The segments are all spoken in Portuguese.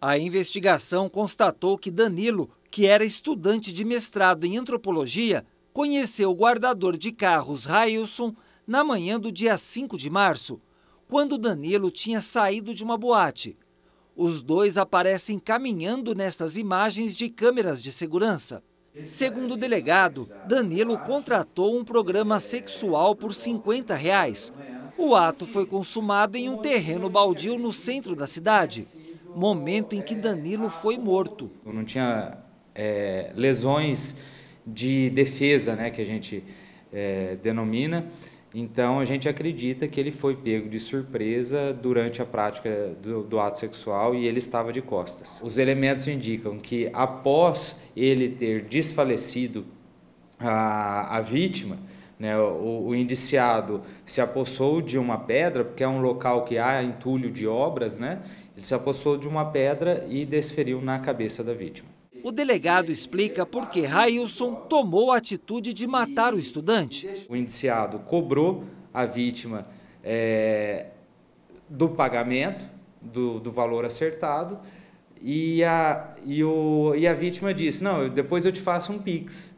A investigação constatou que Danilo, que era estudante de mestrado em antropologia, conheceu o guardador de carros Railson na manhã do dia 5 de março, quando Danilo tinha saído de uma boate. Os dois aparecem caminhando nestas imagens de câmeras de segurança. Segundo o delegado, Danilo contratou um programa sexual por 50 reais. O ato foi consumado em um terreno baldio no centro da cidade momento em que Danilo foi morto. Não tinha é, lesões de defesa, né, que a gente é, denomina. Então a gente acredita que ele foi pego de surpresa durante a prática do, do, ato sexual e ele estava de costas. Os elementos indicam que após ele ter desfalecido a, a vítima, né? O, o, indiciado se apossou de uma pedra, porque é um local que há entulho de obras, né? ele se apossou de uma pedra e desferiu na cabeça da vítima. O delegado explica por que Railson tomou a atitude de matar o estudante. O indiciado cobrou a vítima é, do pagamento, do, do valor acertado, e a, e, o, e a vítima disse, não, depois eu te faço um PIX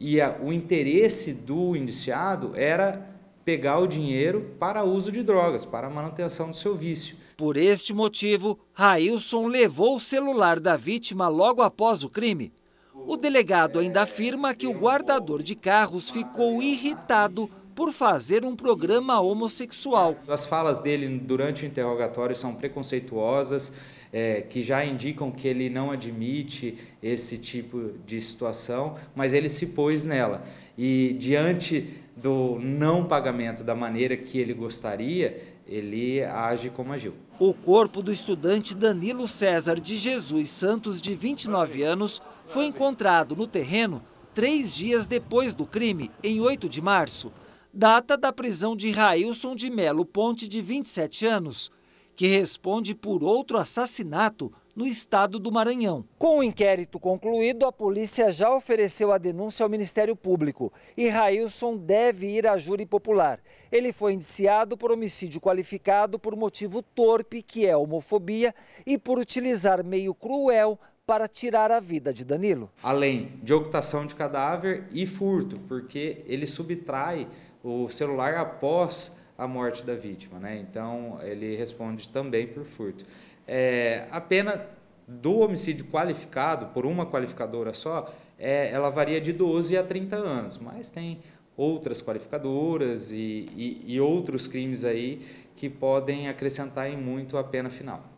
e a, o interesse do indiciado era pegar o dinheiro para uso de drogas, para manutenção do seu vício. Por este motivo, Railson levou o celular da vítima logo após o crime. O delegado ainda afirma que o guardador de carros ficou irritado por fazer um programa homossexual. As falas dele durante o interrogatório são preconceituosas, é, que já indicam que ele não admite esse tipo de situação, mas ele se pôs nela. E diante do não pagamento da maneira que ele gostaria, ele age como agiu. O corpo do estudante Danilo César de Jesus Santos, de 29 anos, foi encontrado no terreno três dias depois do crime, em 8 de março data da prisão de Railson de Melo Ponte, de 27 anos, que responde por outro assassinato no estado do Maranhão. Com o inquérito concluído, a polícia já ofereceu a denúncia ao Ministério Público e Railson deve ir à júri popular. Ele foi indiciado por homicídio qualificado por motivo torpe, que é homofobia, e por utilizar meio cruel para tirar a vida de Danilo. Além de ocultação de cadáver e furto, porque ele subtrai o celular após a morte da vítima, né? Então ele responde também por furto. É, a pena do homicídio qualificado por uma qualificadora só, é, ela varia de 12 a 30 anos, mas tem outras qualificadoras e, e, e outros crimes aí que podem acrescentar em muito a pena final.